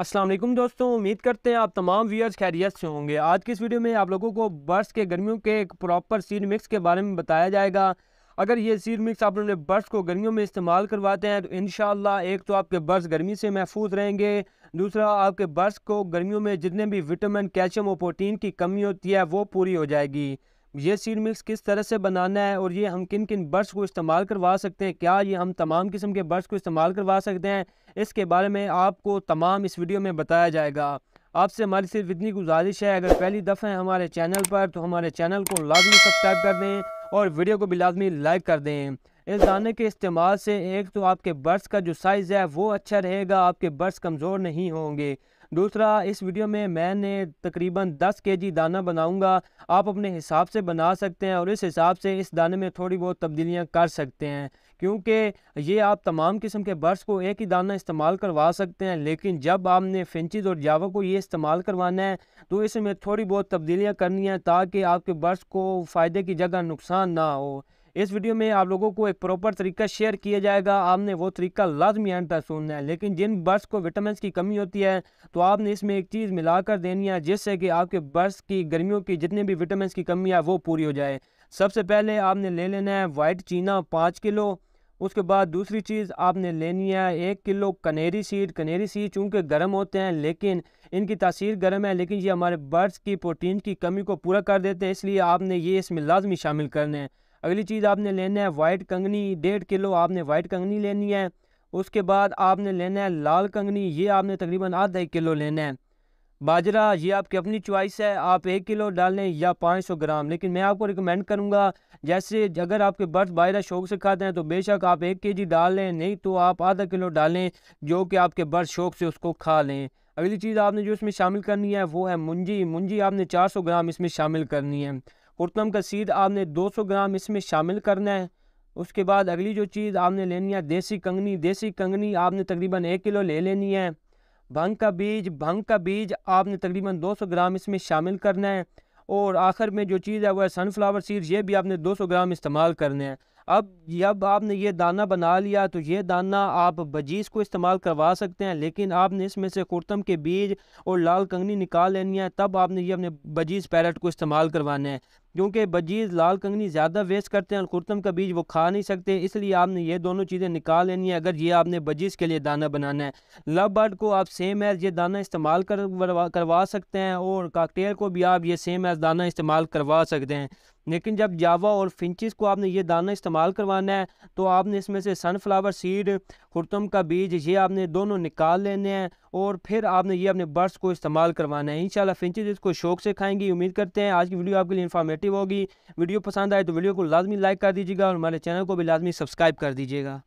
असलम दोस्तों उम्मीद करते हैं आप तमाम व्यूअर्स खैरियत से होंगे आज की इस वीडियो में आप लोगों को बर्स के गर्मियों के एक प्रॉपर सीड मिक्स के बारे में बताया जाएगा अगर ये सीड मिक्स आप लोगों ने बर्स को गर्मियों में इस्तेमाल करवाते हैं तो इन एक तो आपके बर्स गर्मी से महफूज रहेंगे दूसरा आपके बर्स को गर्मियों में जितने भी विटामिन कैल्शियम और प्रोटीन की कमी होती है वो पूरी हो जाएगी ये सीड मिक्स किस तरह से बनाना है और ये हम किन किन बर्ड्स को इस्तेमाल करवा सकते हैं क्या ये हम तमाम किस्म के बर्ड्स को इस्तेमाल करवा सकते हैं इसके बारे में आपको तमाम इस वीडियो में बताया जाएगा आपसे हमारी सिर्फ इतनी गुजारिश है अगर पहली दफ़ा है हमारे चैनल पर तो हमारे चैनल को लाजमी सब्सक्राइब कर दें और वीडियो को भी लाजमी लाइक कर दें इस दाने के इस्तेमाल से एक तो आपके बर्ड्स का जो साइज़ है वो अच्छा रहेगा आपके बर्ड्स कमज़ोर नहीं होंगे दूसरा इस वीडियो में मैंने तकरीबन 10 केजी दाना बनाऊंगा आप अपने हिसाब से बना सकते हैं और इस हिसाब से इस दाने में थोड़ी बहुत तब्दीलियाँ कर सकते हैं क्योंकि ये आप तमाम किस्म के बर्ड्स को एक ही दाना इस्तेमाल करवा सकते हैं लेकिन जब आपने फिंचज और जावा को ये इस्तेमाल करवाना है तो इसमें थोड़ी बहुत तब्दीलियाँ करनी है ताकि आपके बर्ड्स को फ़ायदे की जगह नुकसान ना हो इस वीडियो में आप लोगों को एक प्रॉपर तरीका शेयर किया जाएगा आपने वो तरीका लाजमी एंड तक सुनना है लेकिन जिन बर्ड्स को विटामिन की कमी होती है तो आपने इसमें एक चीज़ मिला कर देनी है जिससे कि आपके बर्ड्स की गर्मियों की जितने भी विटामिन की कमी है वो पूरी हो जाए सबसे पहले आपने ले लेना है वाइट चीना पाँच किलो उसके बाद दूसरी चीज़ आपने लेनी है एक kilo canary seed canary seed चूँकि गर्म होते हैं लेकिन इनकी तासीर गर्म है लेकिन ये हमारे बर्ड्स की प्रोटीन की कमी को पूरा कर देते हैं इसलिए आपने ये इसमें लाजमी शामिल करने हैं अगली चीज़ आपने लेना है वाइट कंगनी डेढ़ किलो आपने वाइट कंगनी लेनी है उसके बाद आपने लेना है लाल कंगनी ये आपने तकरीबन आधा एक किलो लेना है बाजरा ये आपकी अपनी चॉइस है आप एक किलो डालें या पाँच सौ ग्राम लेकिन मैं आपको रिकमेंड करूँगा जैसे अगर आपके बर्थ बाजरा शौक से खाते हैं तो बेशक आप एक के जी डाल लें नहीं तो आप आधा किलो डालें जो कि आपके बर्थ शौक से उसको खा लें अगली चीज़ आपने जो इसमें शामिल करनी है वो है मुंजी मुंजी आपने 400 ग्राम इसमें शामिल करनी है कुरतम का सीध आपने 200 ग्राम इसमें शामिल करना है उसके बाद अगली जो चीज़ आपने लेनी है देसी कंगनी देसी कंगनी आपने तकरीबन एक किलो ले लेनी है भंग का बीज भंग का बीज आपने तकरीबन 200 ग्राम इसमें शामिल करना है और आखिर में जो चीज़ है वह सनफ्लावर सीड ये भी आपने 200 ग्राम इस्तेमाल करना है अब जब आपने ये दाना बना लिया तो ये दाना आप बजीज़ को इस्तेमाल करवा सकते हैं लेकिन आपने इसमें से कुर्तम के बीज और लाल कंगनी निकाल लेनी है तब आपने ये अपने बजीज़ पैरट को इस्तेमाल करवाना है क्योंकि बजीज़ लाल कंगनी ज़्यादा वेस्ट करते हैं और कुर्तम का बीज वो खा नहीं सकते इसलिए आपने ये दोनों चीज़ें निकाल लेनी है अगर ये आपने बजीज़ के लिए दाना बनाना है लव बर्ड को आप सेम एज ये दाना इस्तेमाल करवा करवा सकते हैं और काकटेल को भी आप ये सेम एज दाना इस्तेमाल करवा सकते हैं लेकिन जब जावा और फिंचिस को आपने ये दाना इस्तेमाल करवाना है तो आपने इसमें से सनफ्लावर सीड हुरतम का बीज ये आपने दोनों निकाल लेने हैं और फिर आपने ये अपने बर्ड्स को इस्तेमाल करवाना है इंशाल्लाह फिंचिस इसको शौक से खाएंगी उम्मीद करते हैं आज की वीडियो आपके लिए इन्फॉर्मेटिव होगी वीडियो पसंद आए तो वीडियो को लाजमी लाइक कर दीजिएगा और हमारे चैनल को भी लाजमी सब्सक्राइब कर दीजिएगा